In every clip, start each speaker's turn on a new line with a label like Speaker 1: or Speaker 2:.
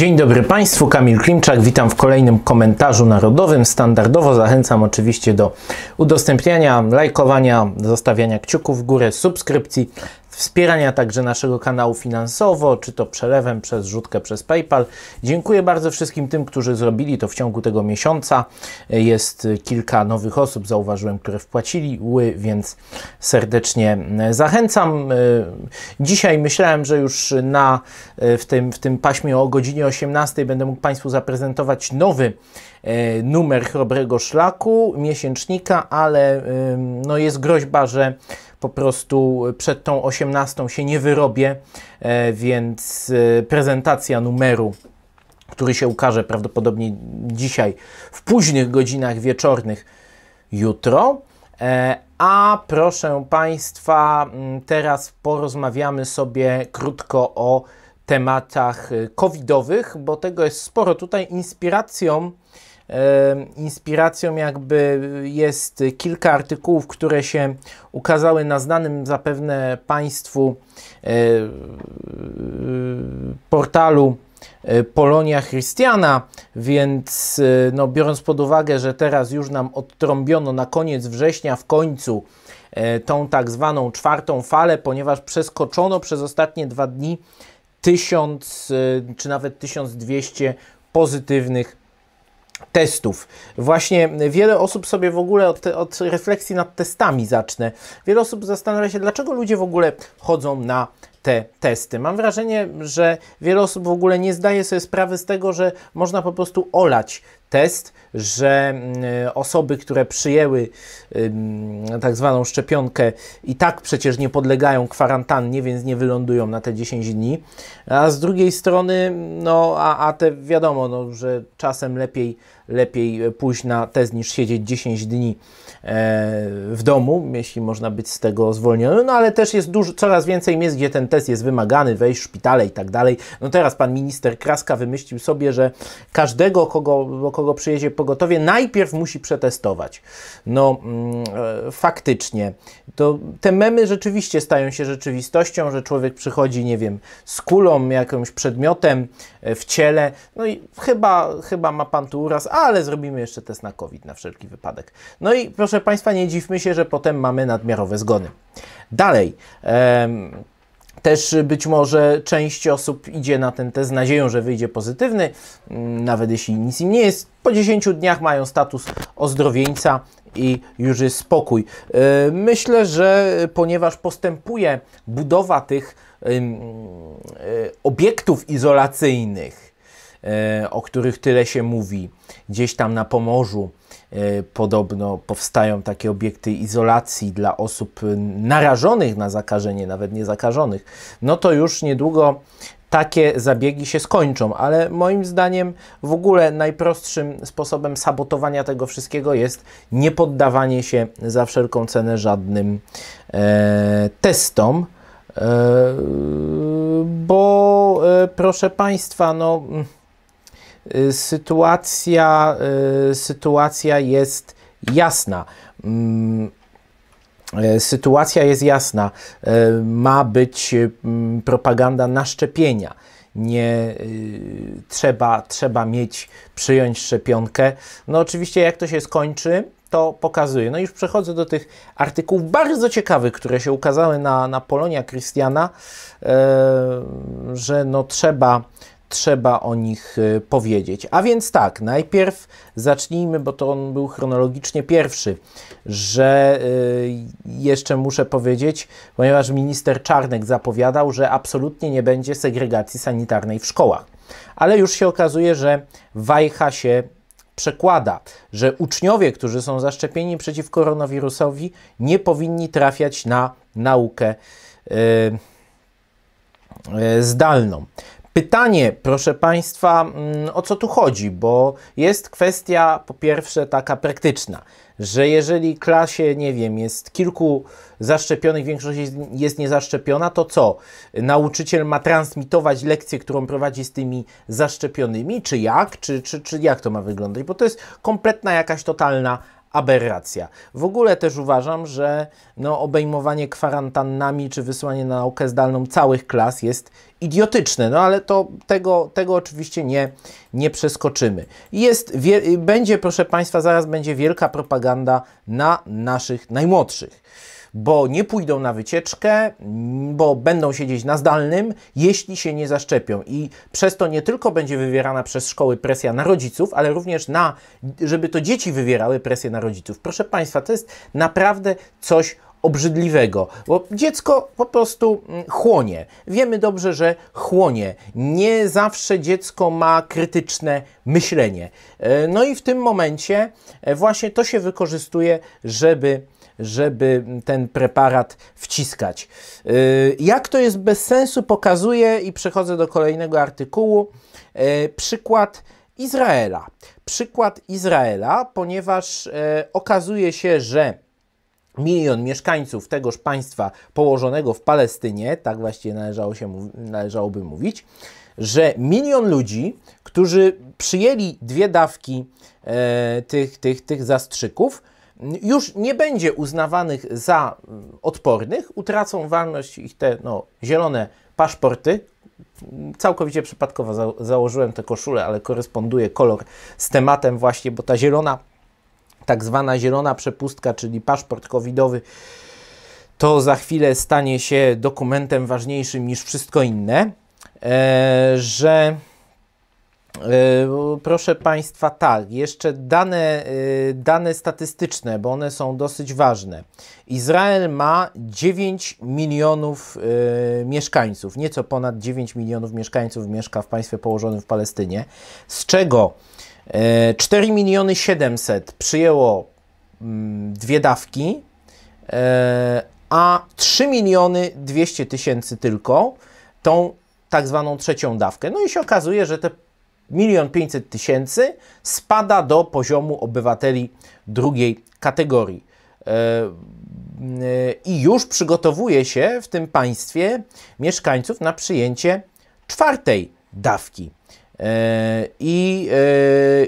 Speaker 1: Dzień dobry Państwu, Kamil Klimczak, witam w kolejnym komentarzu narodowym. Standardowo zachęcam oczywiście do udostępniania, lajkowania, zostawiania kciuków w górę, subskrypcji wspierania także naszego kanału finansowo, czy to przelewem przez rzutkę przez PayPal. Dziękuję bardzo wszystkim tym, którzy zrobili to w ciągu tego miesiąca. Jest kilka nowych osób, zauważyłem, które wpłaciły, więc serdecznie zachęcam. E, dzisiaj myślałem, że już na, e, w, tym, w tym paśmie o godzinie 18 będę mógł Państwu zaprezentować nowy e, numer Chrobrego Szlaku, miesięcznika, ale no jest groźba, że po prostu przed tą 18 się nie wyrobię, e, więc e, prezentacja numeru który się ukaże prawdopodobnie dzisiaj w późnych godzinach wieczornych jutro. E, a proszę Państwa, mm, teraz porozmawiamy sobie krótko o tematach covidowych, bo tego jest sporo. Tutaj inspiracją Inspiracją jakby jest kilka artykułów, które się ukazały na znanym zapewne Państwu e, e, portalu e, Polonia Christiana, więc no, biorąc pod uwagę, że teraz już nam odtrąbiono na koniec września w końcu tą tak zwaną czwartą falę, ponieważ przeskoczono przez ostatnie dwa dni 1000 czy nawet 1200 pozytywnych testów. Właśnie wiele osób sobie w ogóle od, od refleksji nad testami zacznę. Wiele osób zastanawia się, dlaczego ludzie w ogóle chodzą na te testy. Mam wrażenie, że wiele osób w ogóle nie zdaje sobie sprawy z tego, że można po prostu olać test, że mm, osoby, które przyjęły tak zwaną szczepionkę i tak przecież nie podlegają kwarantannie, więc nie wylądują na te 10 dni, a z drugiej strony, no a, a te wiadomo, no, że czasem lepiej lepiej pójść na test niż siedzieć 10 dni e, w domu, jeśli można być z tego zwolniony. No ale też jest dużo, coraz więcej miejsc, gdzie ten test jest wymagany, wejść w szpitale i tak dalej. No teraz pan minister Kraska wymyślił sobie, że każdego, kogo, kogo przyjedzie pogotowie, najpierw musi przetestować. No mm, e, faktycznie, to te memy rzeczywiście stają się rzeczywistością, że człowiek przychodzi, nie wiem, z kulą, jakimś przedmiotem e, w ciele. No i chyba, chyba ma pan tu uraz, ale zrobimy jeszcze test na COVID na wszelki wypadek. No i proszę Państwa, nie dziwmy się, że potem mamy nadmiarowe zgony. Dalej. Em, też być może część osób idzie na ten test z nadzieją, że wyjdzie pozytywny, mm, nawet jeśli nic im nie jest. Po 10 dniach mają status ozdrowieńca i już jest spokój. E, myślę, że ponieważ postępuje budowa tych e, obiektów izolacyjnych, E, o których tyle się mówi. Gdzieś tam na Pomorzu e, podobno powstają takie obiekty izolacji dla osób e, narażonych na zakażenie, nawet nie zakażonych. No to już niedługo takie zabiegi się skończą, ale moim zdaniem w ogóle najprostszym sposobem sabotowania tego wszystkiego jest nie poddawanie się za wszelką cenę żadnym e, testom. E, bo e, proszę Państwa, no. Mm, Y, sytuacja, y, sytuacja jest jasna. Mm, y, sytuacja jest jasna. Ma być mm, propaganda na szczepienia nie trzeba, trzeba mieć, przyjąć szczepionkę. No oczywiście jak to się skończy, to pokazuje. No już przechodzę do tych artykułów bardzo ciekawych, które się ukazały na, na Polonia Christiana, że no trzeba, trzeba o nich y, powiedzieć. A więc tak, najpierw zacznijmy, bo to on był chronologicznie pierwszy, że y, jeszcze muszę powiedzieć, ponieważ minister Czarnek zapowiadał, że absolutnie nie będzie segregacji sanitarnej w szkołach. Ale już się okazuje, że wajcha się przekłada, że uczniowie, którzy są zaszczepieni przeciw koronawirusowi, nie powinni trafiać na naukę yy, yy, zdalną. Pytanie, proszę Państwa, mm, o co tu chodzi, bo jest kwestia po pierwsze taka praktyczna, że jeżeli klasie, nie wiem, jest kilku zaszczepionych, większość jest niezaszczepiona, to co? Nauczyciel ma transmitować lekcję, którą prowadzi z tymi zaszczepionymi, czy jak? Czy, czy, czy jak to ma wyglądać? Bo to jest kompletna jakaś totalna aberracja. W ogóle też uważam, że no, obejmowanie kwarantannami czy wysłanie na naukę zdalną całych klas jest idiotyczne, no ale to tego, tego oczywiście nie, nie przeskoczymy. Jest, wie, będzie, proszę Państwa, zaraz będzie wielka propaganda na naszych najmłodszych bo nie pójdą na wycieczkę, bo będą siedzieć na zdalnym, jeśli się nie zaszczepią. I przez to nie tylko będzie wywierana przez szkoły presja na rodziców, ale również na, żeby to dzieci wywierały presję na rodziców. Proszę Państwa, to jest naprawdę coś obrzydliwego, bo dziecko po prostu mm, chłonie. Wiemy dobrze, że chłonie. Nie zawsze dziecko ma krytyczne myślenie. E, no i w tym momencie e, właśnie to się wykorzystuje, żeby żeby ten preparat wciskać. Y, jak to jest bez sensu, pokazuję i przechodzę do kolejnego artykułu. Y, przykład Izraela. Przykład Izraela, ponieważ y, okazuje się, że milion mieszkańców tegoż państwa położonego w Palestynie, tak właściwie należało się, należałoby mówić, że milion ludzi, którzy przyjęli dwie dawki e, tych, tych, tych zastrzyków, już nie będzie uznawanych za mm, odpornych, utracą walność ich te no, zielone paszporty. Całkowicie przypadkowo za założyłem te koszulę, ale koresponduje kolor z tematem właśnie, bo ta zielona, tak zwana zielona przepustka, czyli paszport covidowy, to za chwilę stanie się dokumentem ważniejszym niż wszystko inne, e, że E, proszę Państwa, tak, jeszcze dane, e, dane statystyczne, bo one są dosyć ważne. Izrael ma 9 milionów e, mieszkańców, nieco ponad 9 milionów mieszkańców mieszka w państwie położonym w Palestynie, z czego 4 miliony 700 przyjęło mm, dwie dawki, a 3 miliony 200 tysięcy tylko tą tak zwaną trzecią dawkę. No i się okazuje, że te milion 500 tysięcy spada do poziomu obywateli drugiej kategorii. E, I już przygotowuje się w tym państwie mieszkańców na przyjęcie czwartej dawki. E, I e,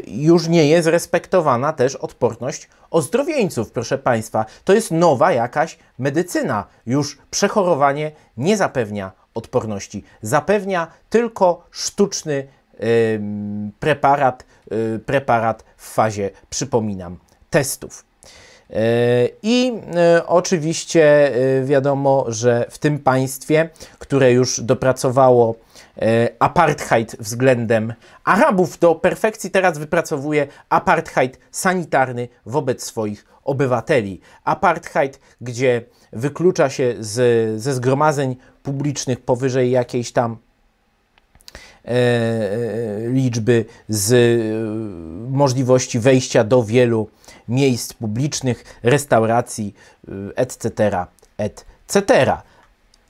Speaker 1: już nie jest respektowana też odporność ozdrowieńców, proszę Państwa. To jest nowa jakaś medycyna. Już przechorowanie nie zapewnia odporności. Zapewnia tylko sztuczny preparat, y, preparat w fazie, przypominam, testów. Y, I y, oczywiście wiadomo, że w tym państwie, które już dopracowało apartheid względem Arabów do perfekcji, teraz wypracowuje apartheid sanitarny wobec swoich obywateli. Apartheid, gdzie wyklucza się z, ze zgromadzeń publicznych powyżej jakiejś tam E, e, liczby, z e, możliwości wejścia do wielu miejsc publicznych, restauracji, etc., etc.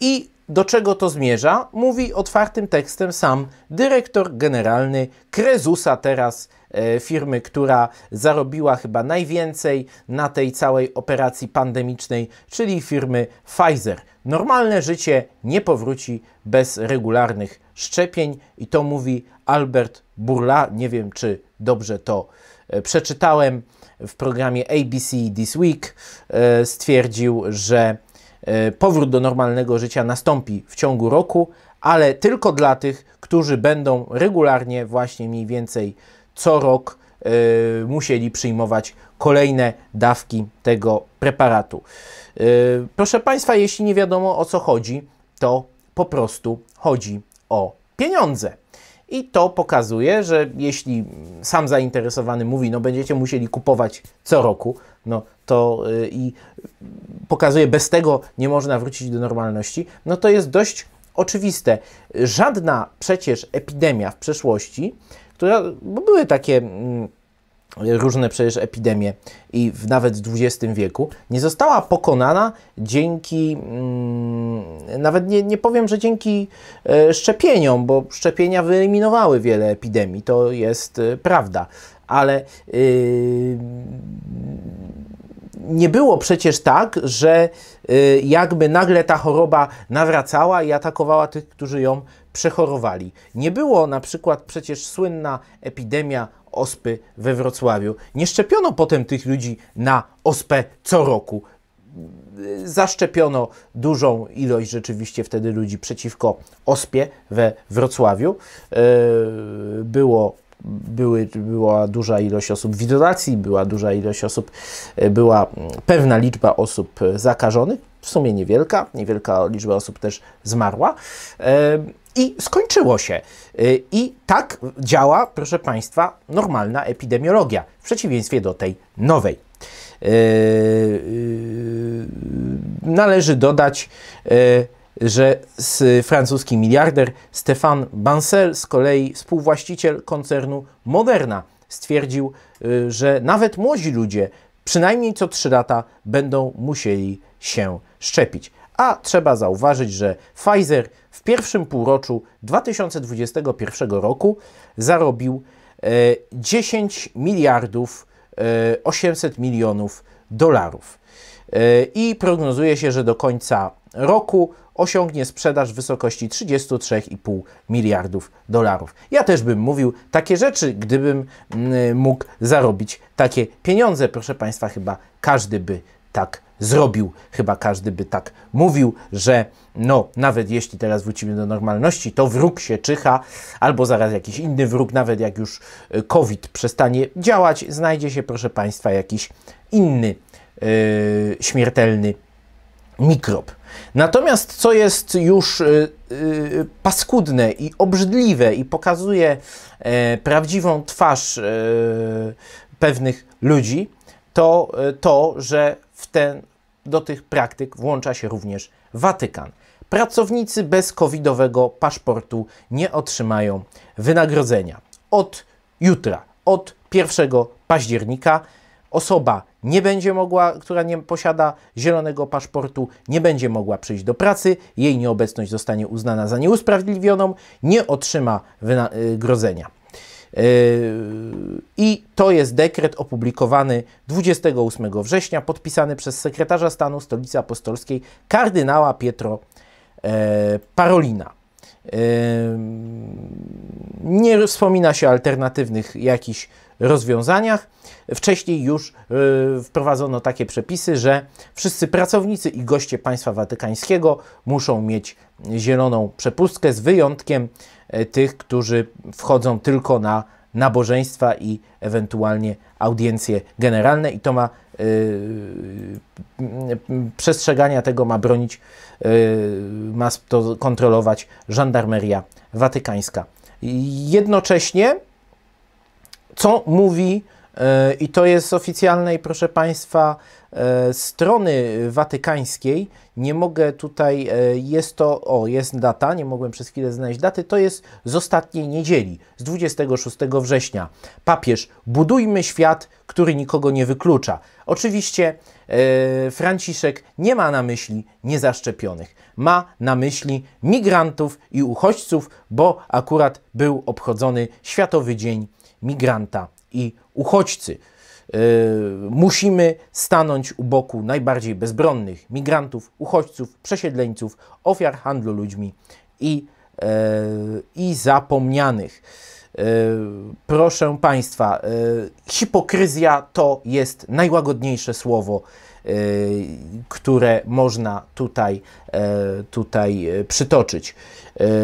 Speaker 1: I do czego to zmierza? Mówi otwartym tekstem sam dyrektor generalny Krezusa teraz firmy, która zarobiła chyba najwięcej na tej całej operacji pandemicznej, czyli firmy Pfizer. Normalne życie nie powróci bez regularnych szczepień i to mówi Albert Burla. Nie wiem, czy dobrze to e, przeczytałem. W programie ABC This Week e, stwierdził, że e, powrót do normalnego życia nastąpi w ciągu roku, ale tylko dla tych, którzy będą regularnie, właśnie mniej więcej co rok, musieli przyjmować kolejne dawki tego preparatu. Proszę Państwa, jeśli nie wiadomo o co chodzi, to po prostu chodzi o pieniądze. I to pokazuje, że jeśli sam zainteresowany mówi, no będziecie musieli kupować co roku, no to y, i pokazuje, bez tego nie można wrócić do normalności, no to jest dość oczywiste. Żadna przecież epidemia w przeszłości, która, bo były takie. Mm, różne przecież epidemie i w, nawet w XX wieku, nie została pokonana dzięki, mm, nawet nie, nie powiem, że dzięki e, szczepieniom, bo szczepienia wyeliminowały wiele epidemii, to jest e, prawda, ale yy, nie było przecież tak, że y, jakby nagle ta choroba nawracała i atakowała tych, którzy ją przechorowali. Nie było na przykład przecież słynna epidemia ospy we Wrocławiu. Nie szczepiono potem tych ludzi na ospę co roku. Zaszczepiono dużą ilość rzeczywiście wtedy ludzi przeciwko ospie we Wrocławiu. E, było były, była duża ilość osób w izolacji, była duża ilość osób, e, była pewna liczba osób zakażonych w sumie niewielka, niewielka liczba osób też zmarła. E, I skończyło się. E, I tak działa, proszę Państwa, normalna epidemiologia, w przeciwieństwie do tej nowej. E, należy dodać, że francuski miliarder Stéphane Bancel, z kolei współwłaściciel koncernu Moderna, stwierdził, że nawet młodzi ludzie przynajmniej co 3 lata będą musieli się szczepić. A trzeba zauważyć, że Pfizer w pierwszym półroczu 2021 roku zarobił 10 e, miliardów 800 e, milionów dolarów. E, i prognozuje się, że do końca roku osiągnie sprzedaż w wysokości 33,5 miliardów dolarów. Ja też bym mówił takie rzeczy, gdybym mm, mógł zarobić takie pieniądze. Proszę Państwa, chyba każdy by tak zrobił. Chyba każdy by tak mówił, że no, nawet jeśli teraz wrócimy do normalności, to wróg się czyha, albo zaraz jakiś inny wróg, nawet jak już e, COVID przestanie działać, znajdzie się, proszę Państwa, jakiś inny Y, śmiertelny mikrob. Natomiast co jest już y, y, paskudne i obrzydliwe i pokazuje e, prawdziwą twarz e, pewnych ludzi, to e, to, że w ten, do tych praktyk włącza się również Watykan. Pracownicy bez covidowego paszportu nie otrzymają wynagrodzenia. Od jutra, od 1 października, osoba nie będzie mogła, która nie posiada zielonego paszportu, nie będzie mogła przyjść do pracy, jej nieobecność zostanie uznana za nieusprawiedliwioną, nie otrzyma wynagrodzenia. Y, y, I to jest dekret opublikowany 28 września, podpisany przez sekretarza stanu Stolicy Apostolskiej kardynała Pietro e, Parolina. Y, nie wspomina się alternatywnych jakichś rozwiązaniach. Wcześniej już y, wprowadzono takie przepisy, że wszyscy pracownicy i goście państwa watykańskiego muszą mieć zieloną przepustkę, z wyjątkiem e, tych, którzy wchodzą tylko na nabożeństwa i ewentualnie audiencje generalne i to ma yy, przestrzegania tego ma bronić, yy, ma to kontrolować żandarmeria watykańska. Jednocześnie co mówi e, i to jest z oficjalnej, proszę Państwa, e, strony watykańskiej. Nie mogę tutaj, e, jest to, o jest data, nie mogłem przez chwilę znaleźć daty, to jest z ostatniej niedzieli, z 26 września. Papież, budujmy świat, który nikogo nie wyklucza. Oczywiście Franciszek nie ma na myśli niezaszczepionych, ma na myśli migrantów i uchodźców, bo akurat był obchodzony Światowy Dzień migranta i uchodźcy. E, musimy stanąć u boku najbardziej bezbronnych migrantów, uchodźców, przesiedleńców, ofiar handlu ludźmi i, e, i zapomnianych. E, proszę Państwa, hipokryzja to jest najłagodniejsze słowo, które można tutaj, tutaj przytoczyć.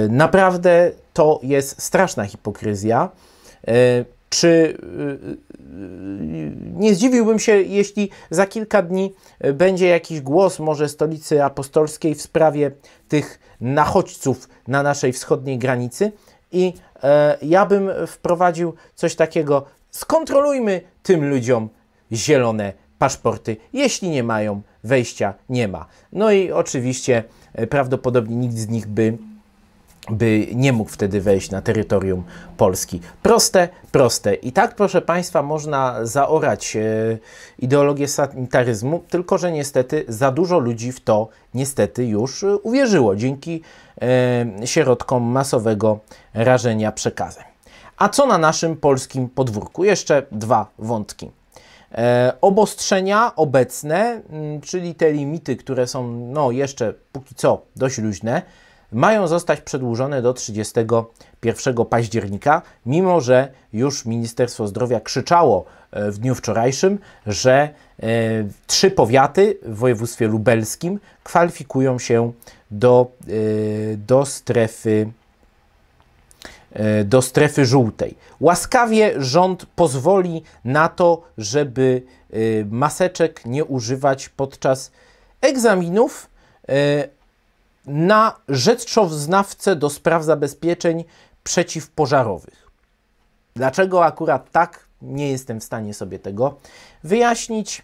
Speaker 1: Naprawdę to jest straszna hipokryzja. E, czy e, e, nie zdziwiłbym się, jeśli za kilka dni będzie jakiś głos może stolicy apostolskiej w sprawie tych nachodźców na naszej wschodniej granicy i ja bym wprowadził coś takiego, skontrolujmy tym ludziom zielone paszporty, jeśli nie mają wejścia, nie ma. No i oczywiście prawdopodobnie nikt z nich by by nie mógł wtedy wejść na terytorium Polski. Proste, proste. I tak, proszę Państwa, można zaorać e, ideologię sanitaryzmu, tylko że niestety za dużo ludzi w to niestety już e, uwierzyło dzięki e, środkom masowego rażenia przekazem. A co na naszym polskim podwórku? Jeszcze dwa wątki. E, obostrzenia obecne, czyli te limity, które są no, jeszcze póki co dość luźne, mają zostać przedłużone do 31 października, mimo że już Ministerstwo Zdrowia krzyczało e, w dniu wczorajszym, że e, trzy powiaty w województwie lubelskim kwalifikują się do, e, do strefy do strefy żółtej. Łaskawie rząd pozwoli na to, żeby maseczek nie używać podczas egzaminów na rzeczoznawcę do spraw zabezpieczeń przeciwpożarowych. Dlaczego akurat tak? Nie jestem w stanie sobie tego wyjaśnić.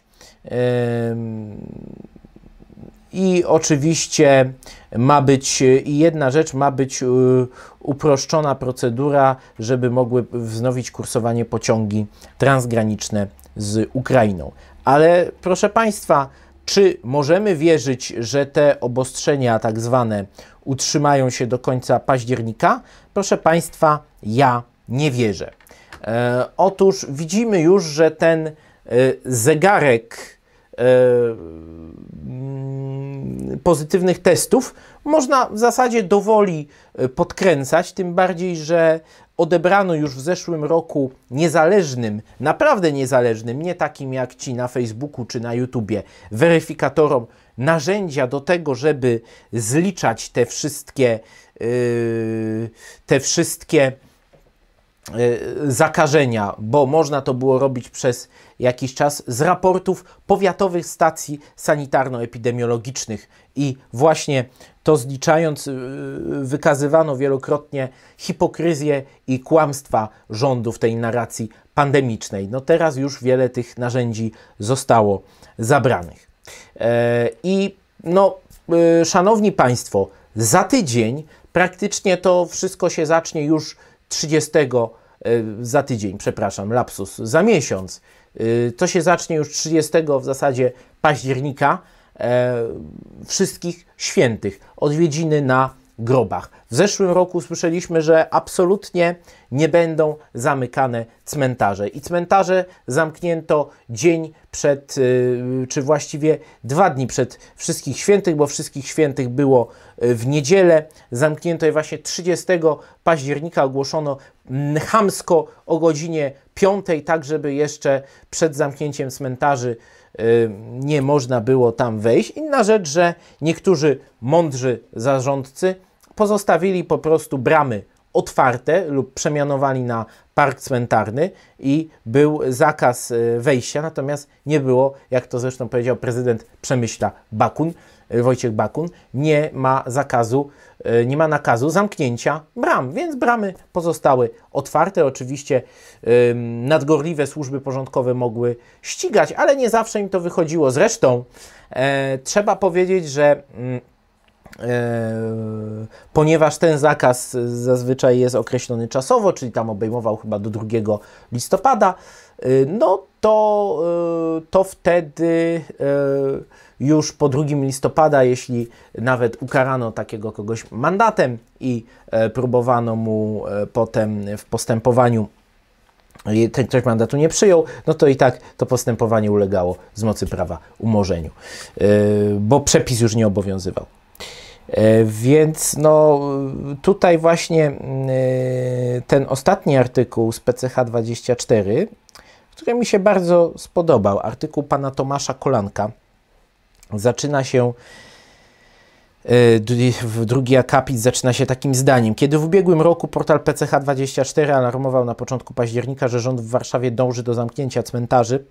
Speaker 1: I oczywiście ma być, i jedna rzecz ma być e, uproszczona procedura, żeby mogły wznowić kursowanie pociągi transgraniczne z Ukrainą. Ale proszę Państwa, czy możemy wierzyć, że te obostrzenia, tak zwane, utrzymają się do końca października? Proszę Państwa, ja nie wierzę. E, otóż widzimy już, że ten e, zegarek e, pozytywnych testów można w zasadzie dowoli e, podkręcać, tym bardziej, że odebrano już w zeszłym roku niezależnym, naprawdę niezależnym, nie takim jak ci na Facebooku czy na YouTubie, weryfikatorom narzędzia do tego, żeby zliczać te wszystkie, yy, te wszystkie e, zakażenia, bo można to było robić przez jakiś czas z raportów powiatowych stacji sanitarno-epidemiologicznych i właśnie to zliczając, y, wykazywano wielokrotnie hipokryzję i kłamstwa rządu w tej narracji pandemicznej. No teraz już wiele tych narzędzi zostało zabranych. E, I no, y, szanowni Państwo, za tydzień praktycznie to wszystko się zacznie już 30, e, za tydzień, przepraszam, lapsus, za miesiąc. Y, to się zacznie już 30 w zasadzie października. E, wszystkich świętych, odwiedziny na grobach. W zeszłym roku słyszeliśmy, że absolutnie nie będą zamykane cmentarze. I cmentarze zamknięto dzień przed, e, czy właściwie dwa dni przed Wszystkich Świętych, bo Wszystkich Świętych było e, w niedzielę. Zamknięto je właśnie 30 października. Ogłoszono chamsko o godzinie 5, tak żeby jeszcze przed zamknięciem cmentarzy Y, nie można było tam wejść. Inna rzecz, że niektórzy mądrzy zarządcy pozostawili po prostu bramy otwarte lub przemianowali na park cmentarny i był zakaz y, wejścia, natomiast nie było, jak to zresztą powiedział prezydent Przemyśla Bakun, Y, Wojciech Bakun, nie ma zakazu, y, nie ma nakazu zamknięcia bram, więc bramy pozostały otwarte. Oczywiście nadgorliwe służby porządkowe mogły ścigać, ale nie zawsze im to wychodziło. Zresztą e, trzeba powiedzieć, że mm, e, ponieważ ten zakaz zazwyczaj jest określony czasowo, czyli tam obejmował chyba do 2 listopada Y, no to, y, to wtedy y, już po 2 listopada, jeśli nawet ukarano takiego kogoś mandatem i e, próbowano mu e, potem w postępowaniu ten ktoś mandatu nie przyjął, no to i tak to postępowanie ulegało z mocy prawa umorzeniu, bo przepis już nie obowiązywał. E, więc no, tutaj właśnie ten ostatni artykuł z PCH 24 który mi się bardzo spodobał. Artykuł pana Tomasza Kolanka zaczyna się y, w drugi akapit zaczyna się takim zdaniem. Kiedy w ubiegłym roku portal PCH24 alarmował na początku października, że rząd w Warszawie dąży do zamknięcia cmentarzy,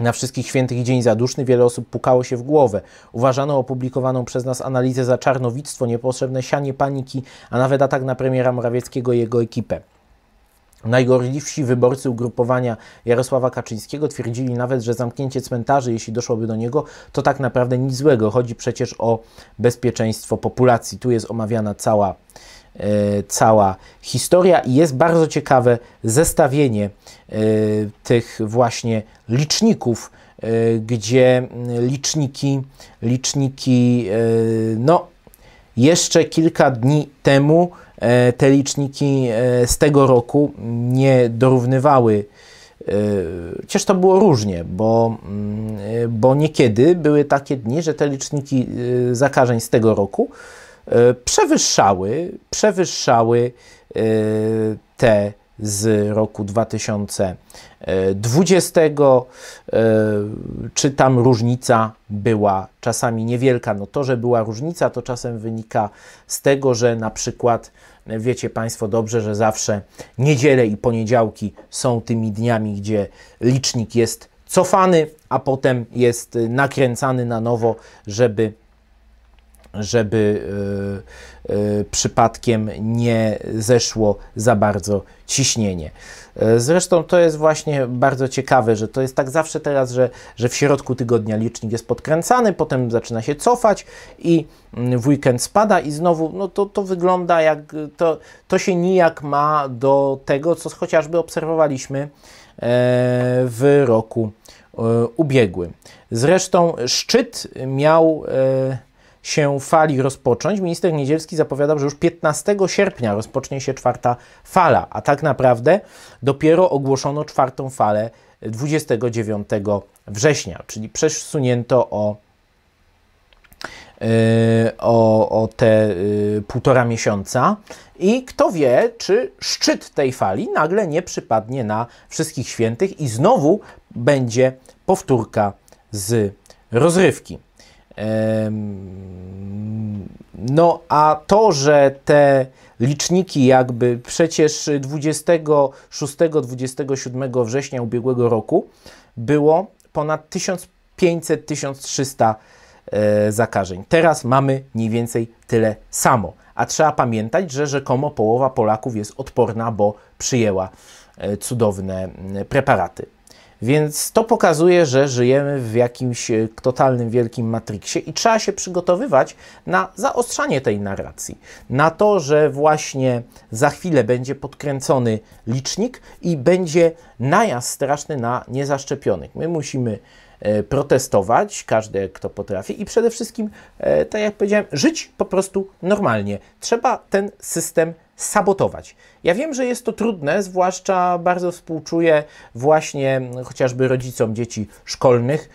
Speaker 1: na wszystkich świętych i dzień zaduszny wiele osób pukało się w głowę. Uważano opublikowaną przez nas analizę za czarnowictwo, niepotrzebne sianie paniki, a nawet atak na premiera Morawieckiego i jego ekipę. Najgorliwsi wyborcy ugrupowania Jarosława Kaczyńskiego twierdzili nawet, że zamknięcie cmentarzy, jeśli doszłoby do niego, to tak naprawdę nic złego. Chodzi przecież o bezpieczeństwo populacji. Tu jest omawiana cała, e, cała historia i jest bardzo ciekawe zestawienie e, tych właśnie liczników, e, gdzie mm, liczniki, liczniki, e, no jeszcze kilka dni temu E, te liczniki e, z tego roku nie dorównywały. E, chociaż to było różnie, bo, mm, bo niekiedy były takie dni, że te liczniki zakażeń z tego roku przewyższały, przewyższały te z roku 2020. Czy tam różnica była czasami niewielka? No to, że była różnica, to czasem wynika z tego, że na przykład Wiecie Państwo dobrze, że zawsze niedziele i poniedziałki są tymi dniami, gdzie licznik jest cofany, a potem jest nakręcany na nowo, żeby żeby e, e, przypadkiem nie zeszło za bardzo ciśnienie. E, zresztą to jest właśnie bardzo ciekawe, że to jest tak zawsze teraz, że, że w środku tygodnia licznik jest podkręcany, potem zaczyna się cofać i mm, w weekend spada i znowu no to, to wygląda jak, to, to się nijak ma do tego, co chociażby obserwowaliśmy w roku ubiegłym. Zresztą szczyt miał się fali rozpocząć. Minister Niedzielski zapowiadał, że już 15 sierpnia rozpocznie się czwarta fala, a tak naprawdę dopiero ogłoszono czwartą falę 29 września, czyli przesunięto o, yy, o, o te yy, półtora miesiąca. I kto wie, czy szczyt tej fali nagle nie przypadnie na Wszystkich Świętych i znowu będzie powtórka z rozrywki. No a to, że te liczniki jakby przecież 26-27 września ubiegłego roku było ponad 1500-1300 e, zakażeń. Teraz mamy mniej więcej tyle samo. A trzeba pamiętać, że rzekomo połowa Polaków jest odporna, bo przyjęła e, cudowne preparaty. Więc to pokazuje, że żyjemy w jakimś e, totalnym wielkim matriksie i trzeba się przygotowywać na zaostrzanie tej narracji. Na to, że właśnie za chwilę będzie podkręcony licznik i będzie najazd straszny na niezaszczepionych. My musimy e, protestować, każdy kto potrafi i przede wszystkim, e, tak jak powiedziałem, żyć po prostu normalnie. Trzeba ten system sabotować. Ja wiem, że jest to trudne, zwłaszcza bardzo współczuję właśnie chociażby rodzicom dzieci szkolnych.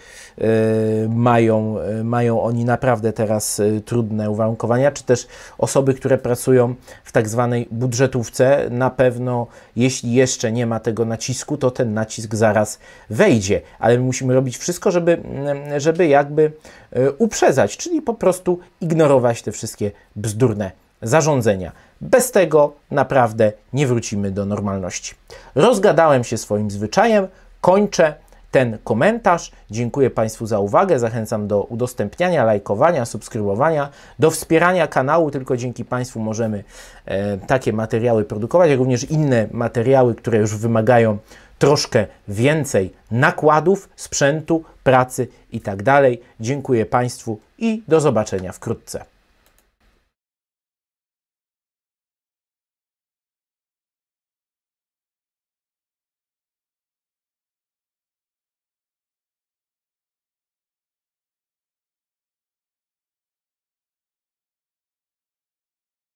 Speaker 1: Y, mają, y, mają oni naprawdę teraz y, trudne uwarunkowania, czy też osoby, które pracują w tak zwanej budżetówce. Na pewno, jeśli jeszcze nie ma tego nacisku, to ten nacisk zaraz wejdzie, ale my musimy robić wszystko, żeby, żeby jakby uprzedzać, czyli po prostu ignorować te wszystkie bzdurne zarządzenia. Bez tego naprawdę nie wrócimy do normalności. Rozgadałem się swoim zwyczajem, kończę ten komentarz. Dziękuję Państwu za uwagę. Zachęcam do udostępniania, lajkowania, subskrybowania, do wspierania kanału. Tylko dzięki Państwu możemy e, takie materiały produkować, jak również inne materiały, które już wymagają troszkę więcej nakładów, sprzętu, pracy itd. Tak Dziękuję Państwu i do zobaczenia wkrótce.